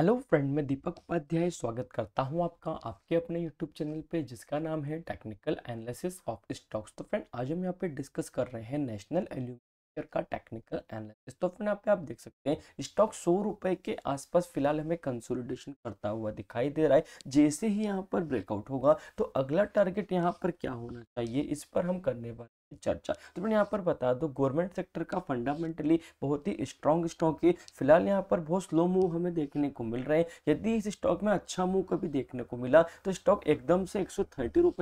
hello friend मैं दीपक उपाध्याय स्वागत करता हूं आपका आपके अपने यूट्यूब चैनल पे जिसका नाम है टेक्निकल एनालिसिस ऑफ स्टॉक्स तो फ्रेंड आज हम यहां पे डिस्कस कर रहे हैं नेशनल एल्यूमिनियर का टेक्निकल एनालिसिस तो फ्रेंड यहाँ पे आप देख सकते हैं स्टॉक सौ रुपए के आसपास फिलहाल हमें कंसोलिडेशन करता हुआ दिखाई दे रहा है जैसे ही यहाँ पर ब्रेकआउट होगा तो अगला टारगेट यहाँ पर क्या होना चाहिए इस पर हम करने वाले चर्चा तो मैंने यहाँ पर बता दो गवर्नमेंट सेक्टर का फंडामेंटली बहुत ही स्ट्रॉन्ग स्टॉक है फिलहाल यहाँ पर बहुत स्लो मूव हमें देखने को मिल रहे हैं यदि इस स्टॉक में अच्छा मूव कभी देखने को मिला तो स्टॉक एकदम से एक सौ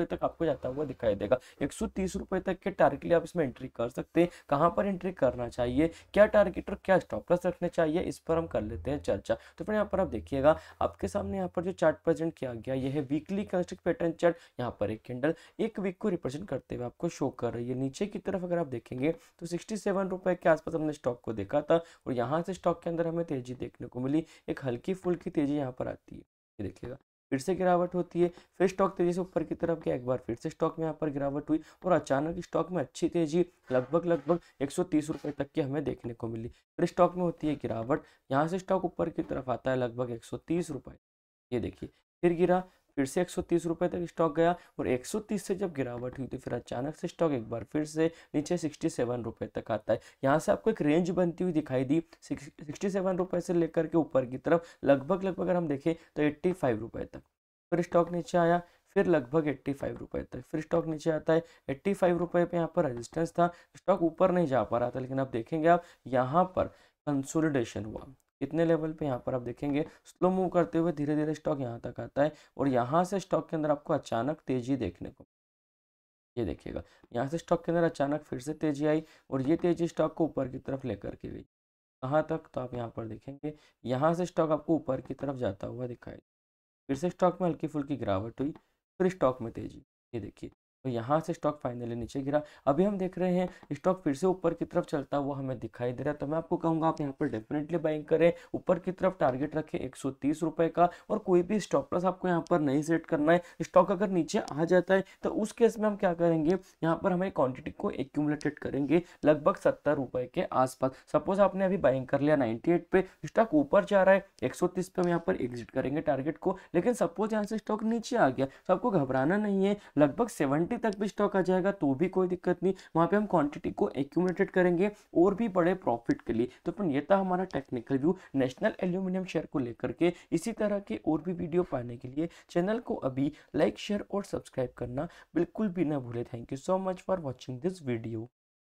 तक आपको जाता हुआ दिखाई देगा एक सौ तक के टारगेट लिए आप इसमें एंट्री कर सकते हैं कहाँ पर एंट्री करना चाहिए क्या टारगेट और क्या स्टॉप लॉस रखना चाहिए इस पर हम कर लेते हैं चर्चा तो फिर यहाँ पर आप देखिएगा आपके सामने यहाँ पर जो चार्ट प्रेजेंट किया गया यह है वीकली कंस्ट्रिक पैटर्न चार्ट यहाँ पर एक कैंडल एक वीक को रिप्रेजेंट करते हुए आपको शो कर रही है नीचे की तरफ अगर आप देखेंगे तो सिक्सटी सेवन रुपए के आसपास हमने स्टॉक को देखा था और यहाँ से स्टॉक के अंदर हमें तेजी देखने को मिली एक हल्की फुल्की तेजी यहाँ पर आती है ये देखिएगा फिर से गिरावट होती है फिर स्टॉक तेजी से ऊपर की तरफ गया एक बार फिर से स्टॉक में यहाँ पर गिरावट हुई और अचानक स्टॉक में अच्छी तेजी लगभग लगभग एक सौ तक की हमें देखने को मिली फिर स्टॉक में होती है गिरावट यहाँ से स्टॉक ऊपर की तरफ आता है लगभग एक सौ ये देखिए फिर गिरा फिर से एक रुपए तक स्टॉक गया और 130 से जब गिरावट हुई तो फिर अचानक से स्टॉक एक बार फिर से नीचे सिक्सटी सेवन तक आता है यहाँ से आपको एक रेंज बनती हुई दिखाई दी सिक्सटी सेवन रुपए से लेकर के ऊपर की तरफ लगभग लगभग अगर हम देखें तो एट्टी फाइव रुपए तक फिर स्टॉक नीचे आया फिर लगभग एट्टी फाइव रुपए तक फिर स्टॉक नीचे आता है एट्टी फाइव रुपये पर यहाँ पर रेजिस्टेंस था स्टॉक ऊपर नहीं जा पा रहा था लेकिन आप देखेंगे आप यहाँ पर कंसोलिडेशन हुआ इतने लेवल पे यहाँ पर आप देखेंगे स्लो मूव करते हुए धीरे धीरे स्टॉक यहाँ तक आता है और यहाँ से स्टॉक के अंदर आपको अचानक तेजी देखने को ये देखिएगा यहाँ से स्टॉक के अंदर अचानक फिर से तेजी आई और ये तेजी स्टॉक को ऊपर की तरफ लेकर के गई कहाँ तक तो आप यहाँ पर देखेंगे यहाँ से स्टॉक आपको ऊपर की तरफ जाता हुआ दिखाई फिर से स्टॉक में हल्की फुल्की गिरावट हुई फिर स्टॉक में तेजी ये देखिए तो यहाँ से स्टॉक फाइनली नीचे गिरा अभी हम देख रहे हैं स्टॉक फिर से ऊपर की तरफ चलता हुआ हमें दिखाई दे रहा है तो मैं आपको कहूँगा आप यहाँ पर डेफिनेटली बाइंग करें ऊपर की तरफ टारगेट रखें एक रुपए का और कोई भी स्टॉक प्लस आपको यहाँ पर नहीं सेट करना है स्टॉक अगर नीचे आ जाता है तो उस केस में हम क्या करेंगे यहाँ पर हमें क्वान्टिटी को एक्यूमुलेटेड करेंगे लगभग सत्तर रुपए के आसपास सपोज आपने अभी बाइंग कर लिया नाइनटी पे स्टॉक ऊपर जा रहा है एक पे हम यहाँ पर एग्जिट करेंगे टारगेट को लेकिन सपोज यहाँ से स्टॉक नीचे आ गया तो आपको घबराना नहीं है लगभग सेवन ट्वेंटी तक भी स्टॉक आ जाएगा तो भी कोई दिक्कत नहीं वहाँ पे हम क्वांटिटी को एक्यूमुलेटेड करेंगे और भी बड़े प्रॉफिट के लिए तो अपन ये था हमारा technical view national aluminium share को लेकर के इसी तरह के और भी वीडियो पाने के लिए चैनल को अभी लाइक शेयर और सब्सक्राइब करना बिल्कुल भी ना भूले thank you so much for watching this video